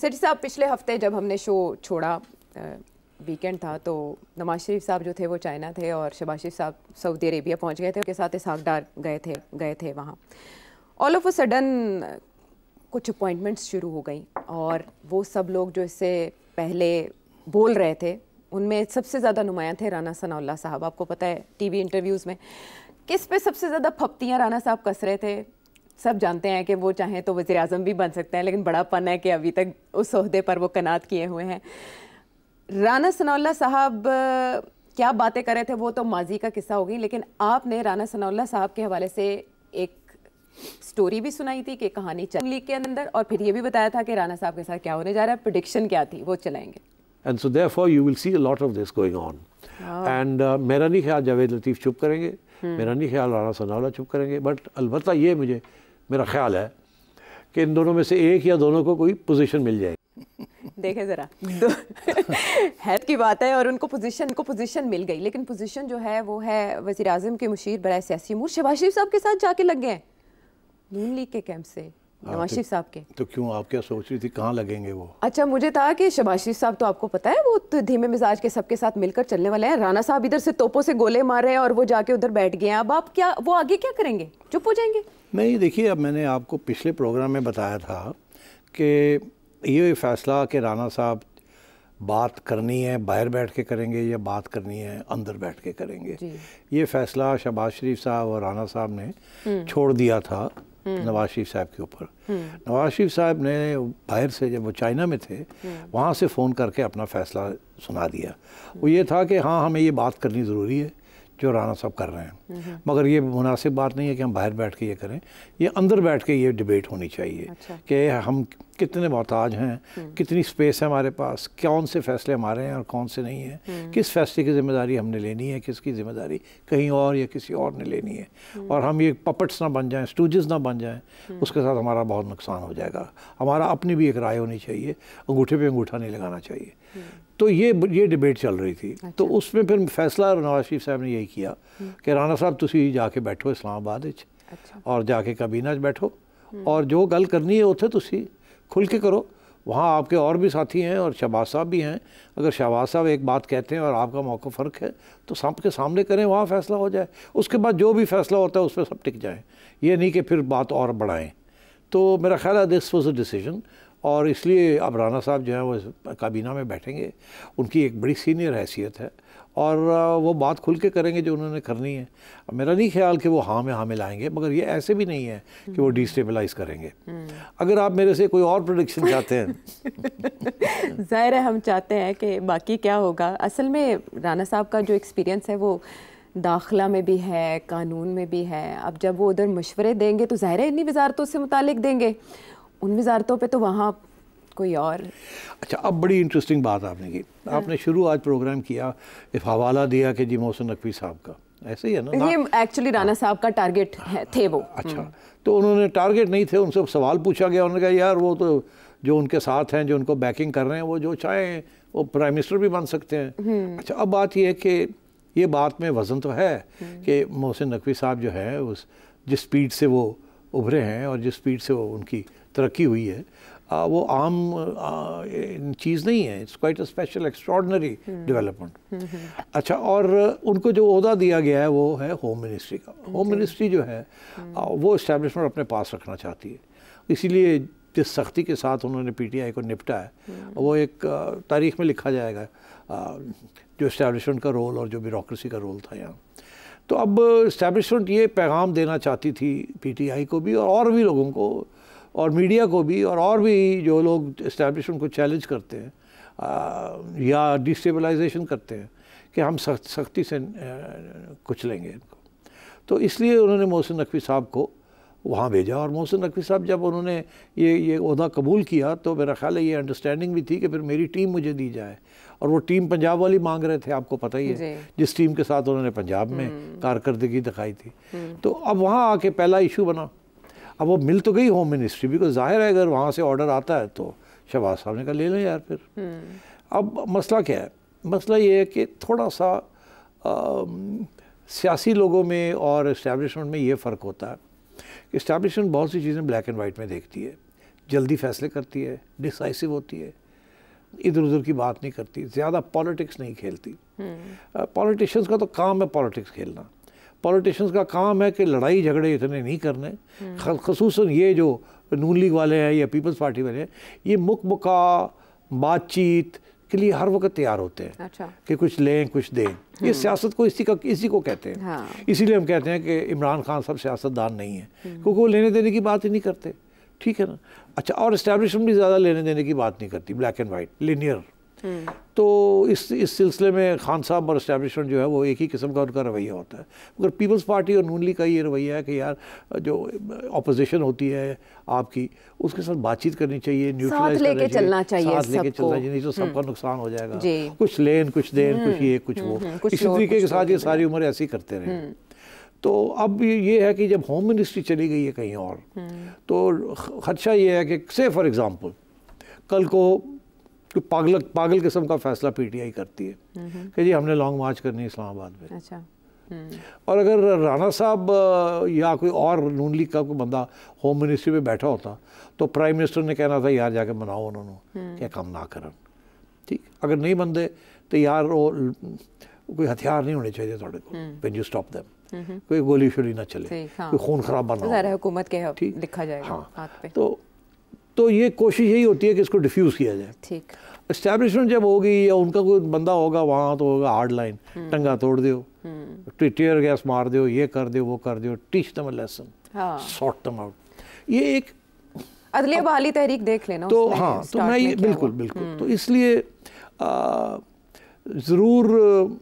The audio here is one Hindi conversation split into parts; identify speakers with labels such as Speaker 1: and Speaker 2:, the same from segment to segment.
Speaker 1: सर साहब पिछले हफ्ते जब हमने शो छोड़ा वीकेंड था तो नवाज शरीफ साहब जो थे वो चाइना थे और शबाज शरीफ साहब सऊदी अरेबिया पहुंच गए थे उनके साथ इसहाक डार गए थे गए थे वहाँ ऑल ऑफ अ सडन कुछ अपॉइंटमेंट्स शुरू हो गई और वो सब लोग जो इससे पहले बोल रहे थे उनमें सबसे ज़्यादा नुमाया थे राना सनाउल्ला साहब आपको पता है टीवी इंटरव्यूज़ में किस पे सबसे ज़्यादा फप्तियाँ राना साहब कस रहे थे सब जानते हैं कि वो चाहें तो वज़ी अजम भी बन सकते हैं लेकिन बड़ा पन है कि अभी तक उस अहदे पर वो कनात किए हुए हैं राना सनौल्ला साहब क्या बातें कर रहे थे वो तो माजी का किस्सा हो गई लेकिन आपने राना सनौल्ला साहब के हवाले से एक स्टोरी भी सुनाई थी कि कहानी चल लीग के अंदर और फिर ये भी बताया था कि राना साहब के साथ क्या होने जा रहा है प्रडिक्शन क्या थी वो चलाएंगे
Speaker 2: and so therefore you will see lot of this going on
Speaker 1: and
Speaker 2: मेरा नहीं ख्याल जावेद लतीफ़ चुप करेंगे hmm. मेरा नहीं ख्याल राना सनावला चुप करेंगे बट अलबत् ये मुझे मेरा ख्याल है कि इन दोनों में से एक या दोनों को कोई पोजीशन मिल
Speaker 1: जाएगी देखें ज़रा तो की बात है और उनको पोजीशन को पोजीशन मिल गई लेकिन पोजीशन जो है वो है वजी अजम के मुशीर बरए सियासी मूर शहबाज शरीफ साहब के साथ जाके लग गए नून लीग के कैंप से हाँ, नवाज तो- साहब के
Speaker 2: तो क्यों आप क्या सोच रही थी कहाँ लगेंगे
Speaker 1: वो अच्छा मुझे था कि शबाज साहब तो आपको पता है वो तो धीमे मिजाज के सबके साथ मिलकर चलने वाले हैं राना साहब इधर से तोपों से गोले मार रहे हैं और वो जाके उधर बैठ गए हैं अब आप क्या वो आगे क्या करेंगे चुप हो जाएंगे
Speaker 2: नहीं देखिए अब मैंने आपको पिछले प्रोग्राम में बताया था कि ये फैसला कि राना साहब बात करनी है बाहर बैठ के करेंगे या बात करनी है अंदर बैठ के करेंगे ये फैसला शबाज शरीफ साहब और राना साहब ने हम्म। छोड़ दिया था हम्म। नवाज शरीफ साहब के ऊपर हम्म। नवाज शरीफ साहब ने बाहर से जब वो चाइना में थे हम्म। वहाँ से फ़ोन करके अपना फ़ैसला सुना दिया वो ये था कि हाँ हमें ये बात करनी ज़रूरी है जो राना साहब कर रहे हैं मगर ये मुनासिब बात नहीं है कि हम बाहर बैठ के ये करें ये अंदर बैठ के ये डिबेट होनी चाहिए अच्छा। कि हम कितने मोहताज हैं हम्म। कितनी स्पेस है हमारे पास कौन से फैसले हमारे हैं और कौन से नहीं हैं हम्म। किस फैसले की जिम्मेदारी हमने लेनी है किसकी जिम्मेदारी कहीं और या किसी और ने लेनी है हम्म। और हम ये पपट्स ना बन जाएं स्टूजेस ना बन जाएं उसके साथ हमारा बहुत नुकसान हो जाएगा हमारा अपनी भी एक राय होनी चाहिए अंगूठे पर अंगूठा नहीं लगाना चाहिए तो ये ये डिबेट चल रही थी तो अच्छा। तो उसमें फिर फैसला नवाज शरीफ साहब ने यही किया कि राणा साहब तुम जाके बैठो इस्लामाबाद अच्छा। और जाके काबीना बैठो और जो गल करनी है उसे तुम खुल के करो वहाँ आपके और भी साथी हैं और शहबाज साहब भी हैं अगर शहबाज साहब एक बात कहते हैं और आपका मौका फ़र्क है तो सांप के सामने करें वहाँ फ़ैसला हो जाए उसके बाद जो भी फ़ैसला होता है उस पर सब टिक जाएँ ये नहीं कि फिर बात और बढ़ाएँ तो मेरा ख्याल है दिस वॉज अ डिसीजन और इसलिए अब राना साहब जो है वो काबीना में बैठेंगे उनकी एक बड़ी सीनियर हैसियत है और वो बात खुल के करेंगे जो उन्होंने करनी है मेरा नहीं ख्याल कि वो हाँ में हाँ मिलाएंगे मगर ये ऐसे भी नहीं है कि वो डिस्टेबलाइज करेंगे अगर आप मेरे से कोई और प्रोडिक्शन चाहते हैं
Speaker 1: ज़ाहिर है हम चाहते हैं कि बाकी क्या होगा असल में राना साहब का जो एक्सपीरियंस है वो दाखिला में भी है कानून में भी है अब जब वो उधर मशवरे देंगे तो ज़ाहिर है इन्हीं वजारतों से मुतल देंगे उन वजारतों पर तो वहाँ कोई और
Speaker 2: अच्छा अब बड़ी इंटरेस्टिंग बात आपने की हाँ। आपने शुरू आज प्रोग्राम किया एक हवाला दिया कि जी मोहसिन नकवी साहब का ऐसे ही है ना
Speaker 1: ये एक्चुअली हाँ। राणा साहब का टारगेट है हाँ। थे वो अच्छा हम्म।
Speaker 2: तो उन्होंने टारगेट नहीं थे उनसे सवाल पूछा गया उन्होंने कहा यार वो तो जो उनके साथ हैं जो उनको बैकिंग कर रहे हैं वो जो चाहें वो प्राइम मिनिस्टर भी बन सकते हैं हम्म। अच्छा अब बात यह है कि ये बात में वजन तो है हम्म। कि मोहसिन नकवी साहब जो है उस जिस स्पीड से वो उभरे हैं और जिस स्पीड से वो उनकी तरक्की हुई है आ, वो आम चीज़ नहीं है it's quite a special extraordinary development अच्छा और उनको जो अहदा दिया गया है वो है होम मिनिस्ट्री का होम मिनिस्ट्री जो है हम्म। आ, वो इस्टेब्लिशमेंट अपने पास रखना चाहती है इसीलिए जिस सख्ती के साथ उन्होंने पीटीआई को निपटा है हम्म। वो एक तारीख में लिखा जाएगा जो इस्टेब्लिशमेंट का रोल और जो ब्यूरोसी का रोल था यहाँ तो अब इस्टेबलिशमेंट ये पैगाम देना चाहती थी पीटीआई को भी और, और भी लोगों को और मीडिया को भी और और भी जो लोग इस्टेबलिशमेंट को चैलेंज करते हैं आ, या डिस्टेबलाइजेशन करते हैं कि हम सख्ती से कुचलेंगे इनको तो इसलिए उन्होंने मोहसिन नकवी साहब को वहाँ भेजा और मोहसिन नकवी साहब जब उन्होंने ये ये अहदा कबूल किया तो मेरा ख्याल है ये अंडरस्टैंडिंग भी थी कि फिर मेरी टीम मुझे दी जाए और वो टीम पंजाब वाली मांग रहे थे आपको पता ही है जिस टीम के साथ उन्होंने पंजाब में हम्म। कारकर्दगी दिखाई थी हम्म। तो अब वहाँ आके पहला इशू बना अब वो मिल तो गई होम मिनिस्ट्री बिकॉज जाहिर है अगर वहाँ से ऑर्डर आता है तो शहबाज साहब ने कहा ले लें यार फिर हम्म। अब मसला क्या है मसला ये है कि थोड़ा सा सियासी लोगों में और इस्टेबलिशमेंट में ये फ़र्क होता है इस्टबलिशमेंट बहुत सी चीज़ें ब्लैक एंड वाइट में देखती है जल्दी फैसले करती है डिसाइसिव होती है इधर उधर की बात नहीं करती ज़्यादा पॉलिटिक्स नहीं खेलती पॉलिटिशियंस हम्म। का तो काम है पॉलिटिक्स खेलना पॉलिटिशियंस का काम है कि लड़ाई झगड़े इतने नहीं करने हम्म। खसूस ये जो नून लीग वाले हैं या पीपल्स पार्टी वाले हैं ये मुख मुका बातचीत के लिए हर वक्त तैयार होते हैं अच्छा। कि कुछ लें कुछ दें ये हम्म। सियासत को इसी का इसी को कहते हैं हाँ। इसीलिए हम कहते हैं कि इमरान खान साहब सियासतदान नहीं है हम्म। क्योंकि वो लेने देने की बात ही नहीं करते ठीक है ना अच्छा और इस्टेब्लिशमेंट भी ज़्यादा लेने देने की बात नहीं करती ब्लैक एंड वाइट लिनियर तो इस इस सिलसिले में खान साहब और इस्टेब्लिशमेंट जो है वो एक ही किस्म का उनका रवैया होता है मगर पीपल्स पार्टी और नून लीग का ये रवैया है कि यार जो अपोजिशन होती है आपकी उसके साथ बातचीत करनी चाहिए न्यूट्रलाइज लेके चलना चाहिए साथ लेके चलना चाहिए नहीं तो सबका हम्म। नुकसान हो जाएगा कुछ लेन कुछ देन कुछ हम्म। ये कुछ वो हम्म, इसी तरीके के साथ ये सारी उम्र ऐसे ही करते रहे तो अब ये है कि जब होम मिनिस्ट्री चली गई है कहीं और तो खदशा ये है कि से फॉर एग्ज़ाम्पल कल को तो पागल पागल किस्म का फैसला पीटीआई करती है हम्म, हम्म। कि जी हमने लॉन्ग मार्च करनी है इस्लामाबाद में अच्छा हम्म। और अगर राणा साहब या कोई और नून लीग का कोई बंदा होम मिनिस्ट्री में बैठा होता तो प्राइम मिनिस्टर ने कहना था यार जाके मनाओ उन्होंने क्या काम ना करन ठीक अगर नहीं बनते तो यार वो कोई हथियार नहीं होने चाहिए थोड़े को वेन यू स्टॉप दैम कोई गोली शोली ना चले हाँ। कोई खून खराब बना तो
Speaker 1: हुकूमत के लिखा जाएगा हाँ तो
Speaker 2: तो ये कोशिश यही होती है कि इसको डिफ्यूज़ किया जाए ठीक इस्टेब्लिशमेंट जब होगी या उनका कोई बंदा होगा वहाँ तो होगा हार्ड हम्म। लाइन टंगा तोड़ दो टेयर गैस मार दो ये कर दो वो कर दो टीच दम लेसन शॉर्ट दम आउट
Speaker 1: ये एक अदले बहाली तहरीक देख लेना तो हाँ तो मैं ये बिल्कुल
Speaker 2: बिल्कुल हम्म। तो इसलिए ज़रूर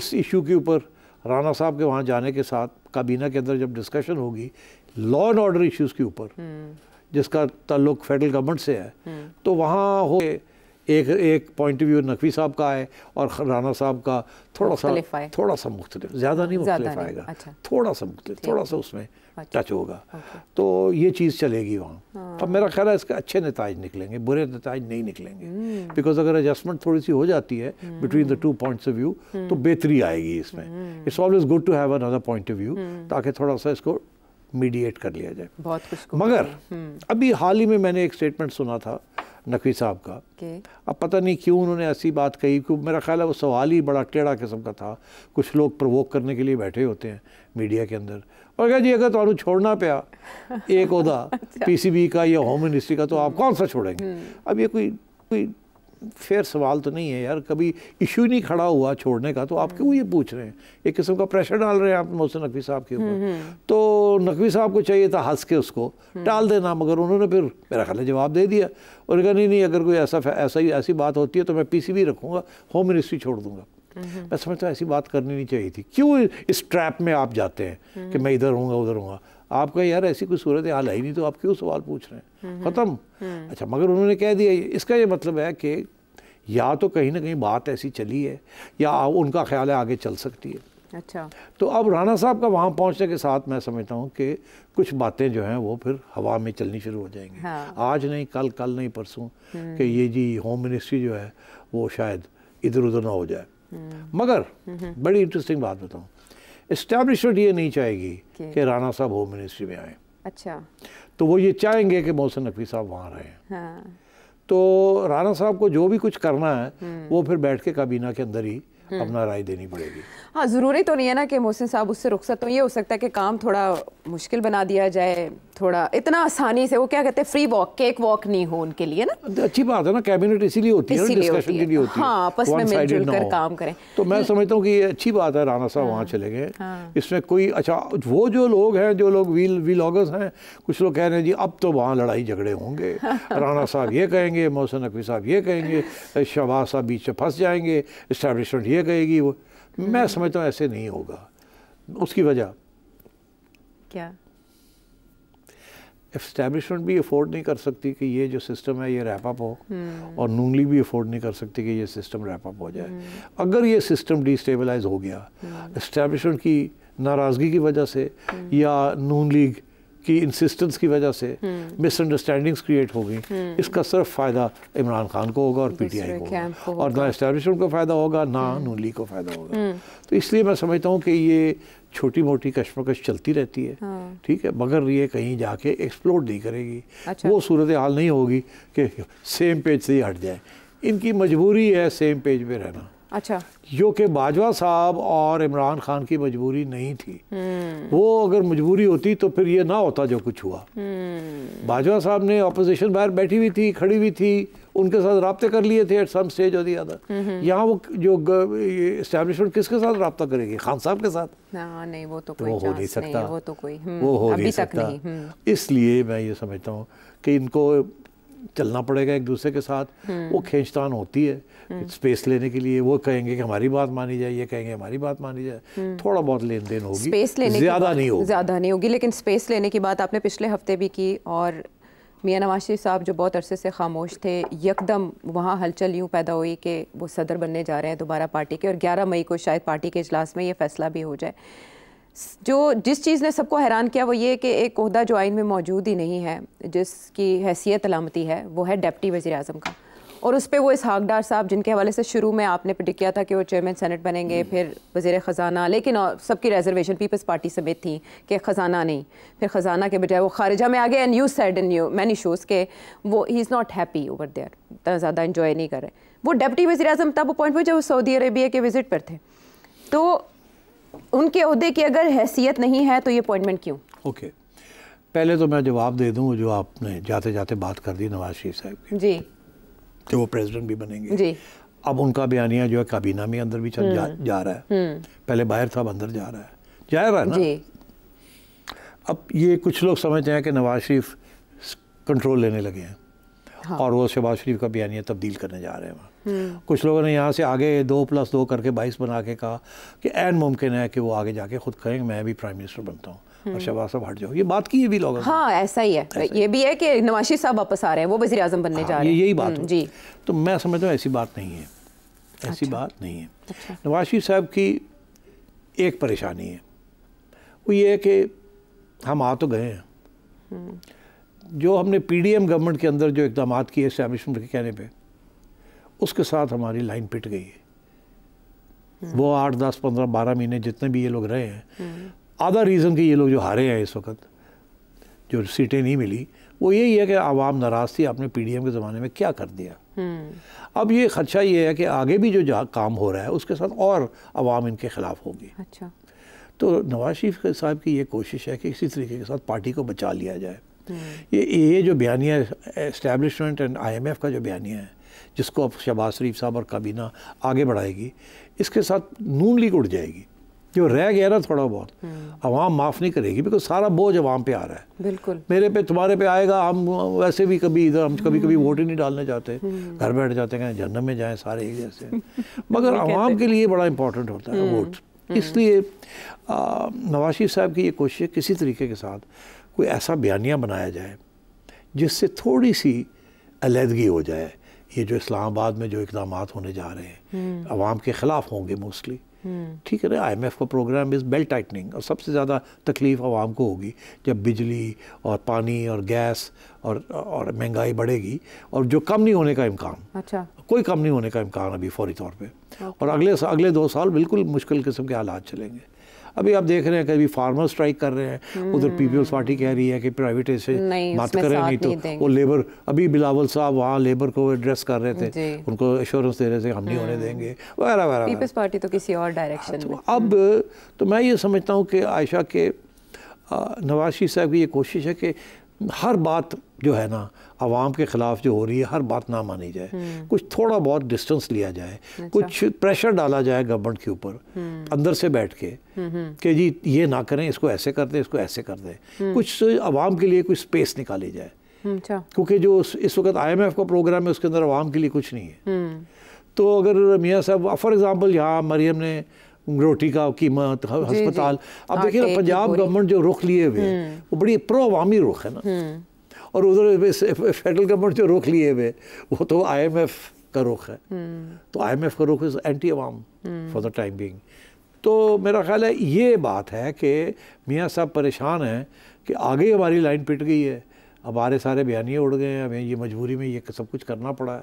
Speaker 2: इस इशू के ऊपर राणा साहब के वहाँ जाने के साथ काबीना के अंदर जब डिस्कशन होगी लॉ एंड ऑर्डर इश्यूज़ के ऊपर हम्म। जिसका ताल्लुक फेडरल गवर्नमेंट से है तो वहाँ हो एक एक पॉइंट ऑफ व्यू नकवी साहब का है और राना साहब का थोड़ा सा थोड़ा सा मुख्तलि ज़्यादा नहीं मुख्तलिफ आएगा अच्छा। थोड़ा सा मुख्तलि थोड़ा सा उसमें
Speaker 1: अच्छा। टच होगा
Speaker 2: तो ये चीज़ चलेगी वहाँ हाँ। अब मेरा ख्याल है इसके अच्छे नतज निकलेंगे बुरे नतज नहीं निकलेंगे बिकॉज हम्म। अगर एडजस्टमेंट थोड़ी सी हो जाती है between the two points of view तो हम्म। बेहतरी आएगी इसमें it's always good to have another point of view ताकि थोड़ा सा इसको मीडिएट कर लिया जाए
Speaker 1: बहुत कुछ मगर हम्म।
Speaker 2: अभी हाल ही में मैंने एक स्टेटमेंट सुना था नकवी साहब का अब पता नहीं क्यों उन्होंने ऐसी बात कही क्यों मेरा ख्याल है वो सवाल ही बड़ा टेढ़ा किस्म का था कुछ लोग प्रवोक करने के लिए बैठे होते हैं मीडिया के अंदर और क्या जी अगर तो छोड़ना पे एक पी सी बी का या होम मिनिस्ट्री का तो आप हम्म। कौन सा छोड़ेंगे हम्म। अब ये कोई कोई फेयर सवाल तो नहीं है यार कभी इशू नहीं खड़ा हुआ छोड़ने का तो आप हम्म। क्यों ये पूछ रहे हैं एक किस्म का प्रेशर डाल रहे हैं आप मोहसिन नकवी साहब के ऊपर हम्म, हम्म। तो नकवी साहब को चाहिए था हंस के उसको टाल देना मगर उन्होंने फिर मेरा ख्याल जवाब दे दिया उन्होंने कहा नहीं नहीं अगर कोई ऐसा ऐसा ही ऐसी बात होती है तो मैं पी सी बी रखूँगा होम मिनिस्ट्री छोड़ दूँगा मैं समझता ऐसी बात करनी नहीं चाहिए थी क्यों इस ट्रैप में आप जाते हैं कि मैं इधर हूँ उधर हूँ आपका यार ऐसी कोई सूरत हाल है ही नहीं तो आप क्यों सवाल पूछ रहे हैं हम्म, ख़त्म हम्म। अच्छा मगर उन्होंने कह दिया इसका ये मतलब है कि या तो कहीं ना कहीं बात ऐसी चली है या उनका ख्याल है आगे चल सकती है अच्छा तो अब राणा साहब का वहाँ पहुँचने के साथ मैं समझता हूँ कि कुछ बातें जो हैं वो फिर हवा में चलनी शुरू हो जाएंगी हाँ। आज नहीं कल कल नहीं परसों हम्म। कि ये जी होम मिनिस्ट्री जो है वो शायद इधर उधर ना हो जाए मगर बड़ी इंटरेस्टिंग बात बताऊँ इस्टेब्लिशमेंट ये नहीं चाहेगी कि राणा साहब होम मिनिस्ट्री में आए अच्छा तो वो ये चाहेंगे कि मोहसिन नकवी साहब वहाँ रहें हाँ। तो राणा साहब को जो भी कुछ करना है हम्म। वो फिर बैठ के काबीना के अंदर ही हम्म। अपना राय देनी पड़ेगी
Speaker 1: हाँ ज़रूरी तो नहीं है ना कि मोहसिन साहब उससे रुखसत तो ये हो सकता है कि काम थोड़ा मुश्किल बना दिया जाए थोड़ा इतना आसानी से वो क्या कहते हैं फ्री वॉक केक वॉक नहीं हो उनके लिए ना
Speaker 2: अच्छी बात है ना कैबिनेट इसीलिए होती है डिस्कशन के लिए होती है हाँ, आपस में मिलजुल कर काम करें तो मैं समझता हूँ कि ये अच्छी बात है राना साहब वहाँ हाँ। चले गए हाँ। इसमें कोई अच्छा वो जो लोग हैं जो लोग व्हील व्लॉगर्स हैं कुछ लोग कह रहे हैं जी अब तो वहाँ लड़ाई झगड़े होंगे राना साहब ये कहेंगे मोहसिन नकवी साहब ये कहेंगे शहबाज साहब बीच में फंस जाएंगे इस्टेब्लिशमेंट ये कहेगी वो हम्म। मैं समझता हूँ ऐसे नहीं होगा उसकी वजह क्या इस्टेब्लिशमेंट भी अफोर्ड नहीं कर सकती कि ये जो सिस्टम है ये रैप अप हो हम्म। और नूंगली भी अफोर्ड नहीं कर सकती कि ये सिस्टम रैप अप हो जाए हम्म। अगर ये सिस्टम डिस्टेबलाइज हो गया hmm. की नाराज़गी की वजह से या नून लीग की इंसिस्टेंस की वजह से मिसअंडरस्टैंडिंग्स हम्म। क्रिएट हो गई हम्म। इसका सिर्फ फ़ायदा इमरान खान को होगा और पीटीआई को होगा और ना इस्टेब्लिशमेंट को फ़ायदा होगा ना नून हम्म। लीग को फ़ायदा होगा तो इसलिए मैं समझता हूँ कि ये छोटी मोटी कश्मकश चलती रहती है हाँ। ठीक है मगर ये कहीं जाके एक्सप्लोर नहीं करेगी अच्छा। वो सूरत हाल नहीं होगी कि सेम पेज से ही हट जाए इनकी मजबूरी है सेम पेज पर रहना अच्छा जो कि बाजवा साहब और इमरान खान की मजबूरी नहीं थी वो अगर मजबूरी होती तो फिर ये ना होता जो कुछ हुआ हम्म। बाजवा साहब ने अपोजिशन बाहर बैठी हुई थी खड़ी हुई थी उनके साथ रबते कर लिए थे एट सम स्टेज और दिया था यहाँ वो जो इस्टेब्लिशमेंट किसके साथ रबता करेगी खान साहब के साथ
Speaker 1: नहीं वो तो, तो हो नहीं सकता वो तो कोई हम्म, वो हो नहीं सकता हम्म।
Speaker 2: इसलिए मैं ये समझता हूँ कि इनको चलना पड़ेगा एक दूसरे के साथ हम्म। वो खींचतान होती है हम्म। स्पेस लेने के लिए वो कहेंगे कि हमारी बात मानी जाए ये कहेंगे हमारी बात मानी जाए हम्म। थोड़ा बहुत लेन देन होगी स्पेस लेने ज़्यादा नहीं होगी ज़्यादा
Speaker 1: नहीं होगी लेकिन स्पेस लेने की बात आपने पिछले हफ्ते भी की और मियाँ नवाज शरीफ साहब जो बहुत अरसे से खामोश थे यकदम वहाँ हलचल यूँ पैदा हुई कि वो सदर बनने जा रहे हैं दोबारा पार्टी के और 11 मई को शायद पार्टी के इजलास में ये फैसला भी हो जाए जो जिस चीज़ ने सबको हैरान किया वो ये कि एक अहदा जो आइन में मौजूद ही नहीं है जिसकी हैसियत अलामती है वो है डेप्टी वजी अजम का और उस पर वो इस हाकडार साहब जिनके हवाले से शुरू में आपने पिटिक किया था कि वो चेयरमैन सेनेट बनेंगे हम्म। फिर वजीर ख़जाना लेकिन सबकी रेजर्वेशन पीपल्स पार्टी समेत थी कि ख़जाना नहीं फिर ख़जाना के बजाय वो खारिजा में आ गए and you said in you many shows के वो ही is not happy over there इतना ज़्यादा इन्जॉय नहीं कर रहे वो डेप्टी वजी अजम तब अपॉइंट हुए जब वो सऊदी अरेबिया के विज़िट पर थे तो उनके अहदे की अगर हैसियत नहीं है तो ये अपॉइंटमेंट क्यों
Speaker 2: ओके okay. पहले तो मैं जवाब दे दूँ जो आपने जाते जाते बात कर दी नवाज शरीफ साहब की जी कि वो प्रेसिडेंट भी बनेंगे जी अब उनका बयानिया जो है काबीना में अंदर भी चल जा, हम्म। जा रहा है हम्म। पहले बाहर था अब अंदर जा रहा है जा रहा है ना जी अब ये कुछ लोग समझते हैं कि नवाज शरीफ कंट्रोल लेने लगे हैं हाँ। और वो शहबाज शरीफ का बयानिया तब्दील करने जा रहे हैं वहाँ कुछ लोगों ने यहाँ से आगे दो प्लस दो करके बाईस बना के कहा कि एन मुमकिन है कि वो आगे जाके खुद कहेंगे मैं भी प्राइम मिनिस्टर बनता हूँ और हम्म। शहबाज साहब हट जाओ ये बात की ये भी लोगों हाँ
Speaker 1: ऐसा ही है ऐसा ये भी है कि नवाशी साहब वापस आ रहे हैं वो वजी अजम बनने हाँ, जा रहे हैं यही बात हम्म,
Speaker 2: जी तो मैं समझता हूँ ऐसी बात नहीं है ऐसी अच्छा। बात नहीं है अच्छा। नवाशी साहब की एक परेशानी है वो ये है कि हम आ तो गए हैं हम्म। जो हमने पीडीएम गवर्नमेंट के अंदर जो इकदाम किए इस्टेबलिशमेंट के कहने पर उसके साथ हमारी लाइन पिट गई है वो आठ दस पंद्रह बारह महीने जितने भी ये लोग रहे हैं आधा हम्म। रीज़न कि ये लोग जो हारे हैं इस वक्त जो सीटें नहीं मिली वो यही है कि आवाम नाराज़ थी आपने पी के ज़माने में क्या कर दिया हम्म। अब ये खदशा ये है कि आगे भी जो काम हो रहा है उसके साथ और आवाम इनके ख़िलाफ़ होगी अच्छा तो नवाज शरीफ साहब की ये कोशिश है कि इसी तरीके के साथ पार्टी को बचा लिया जाए हम्म। ये ये जो बयानिया इस्टेबलिशमेंट एंड आईएमएफ का जो बयानिया है जिसको अब शहबाज शरीफ साहब और काबीना आगे बढ़ाएगी इसके साथ नून लीग उड़ जाएगी जो रह गया ना थोड़ा बहुत हम्म। अवाम माफ़ नहीं करेगी बिकॉज सारा बोझ अवाम पे आ रहा है बिल्कुल मेरे पे तुम्हारे पे आएगा हम वैसे भी कभी इधर हम कभी कभी हम्म। वोट ही नहीं डालने जाते हम्म। घर बैठ जाते हैं जन्म में जाएं सारे एक जैसे मगर अवाम के लिए बड़ा इंपॉर्टेंट होता है वोट इसलिए नवाशी साहब की ये कोशिश किसी तरीके के साथ कोई ऐसा बयानिया बनाया जाए जिससे थोड़ी सी अलीदगी हो जाए ये जो इस्लामाबाद में जो इकदाम होने जा रहे हैं आवाम हम्म। के ख़िलाफ़ होंगे मोस्टली हम्म। ठीक है ना आई एम एफ़ का प्रोग्राम इज़ बेल्ट टाइटनिंग और सबसे ज़्यादा तकलीफ़ आवाम को होगी जब बिजली और पानी और गैस और और महंगाई बढ़ेगी और जो कम नहीं होने का इम्कान अच्छा कोई कम नहीं होने का इम्कान अभी फौरी तौर पर और अगले अगले दो साल बिल्कुल मुश्किल किस्म के हालात चलेंगे अभी आप देख रहे हैं कभी फार्मर स्ट्राइक कर रहे हैं हम्म। उधर पीपल्स पार्टी कह रही है कि प्राइवेट से बात करें नहीं तो नहीं वो लेबर अभी बिलावल साहब वहाँ लेबर को एड्रेस कर रहे थे उनको एश्योरेंस दे रहे थे हम नहीं होने हम्म। देंगे वगैरह वगैरह पीपल्स
Speaker 1: पार्टी तो किसी और डायरेक्शन हाँ, तो
Speaker 2: में अब तो मैं ये समझता हूँ कि आयशा के नवाज साहब की ये कोशिश है कि हर बात जो है ना आवाम के ख़िलाफ़ जो हो रही है हर बात ना मानी जाए हम्म। कुछ थोड़ा बहुत डिस्टेंस लिया जाए अच्छा। कुछ प्रेशर डाला जाए गवर्नमेंट के ऊपर हम्म। अंदर से बैठ के हम्म, कि जी ये ना करें इसको ऐसे कर दें इसको ऐसे कर दें कुछ आवाम के लिए कुछ स्पेस निकाली जाए अच्छा। क्योंकि जो इस वक्त आई एम एफ का प्रोग्राम है उसके अंदर आवाम के लिए कुछ नहीं है तो अगर मियाँ साहब फॉर एग्ज़ाम्पल यहाँ मरियम ने रोटी का कीमत हस्पताल अब देखिए ना पंजाब गवर्नमेंट जो रुख लिए हुए वो बड़ी प्रो अवामी रुख है ना और उधर फेडरल गवर्नमेंट जो रोक लिए हुए वो तो आईएमएफ का रुख है हम्म। तो आईएमएफ का रुख इज़ एंटी अवाम फॉर द टाइम बिंग तो मेरा ख्याल है ये बात है कि मियाँ साहब परेशान हैं कि आगे हमारी लाइन पिट गई है हमारे सारे बयानी उड़ गए हैं हमें ये मजबूरी में ये सब कुछ करना पड़ा है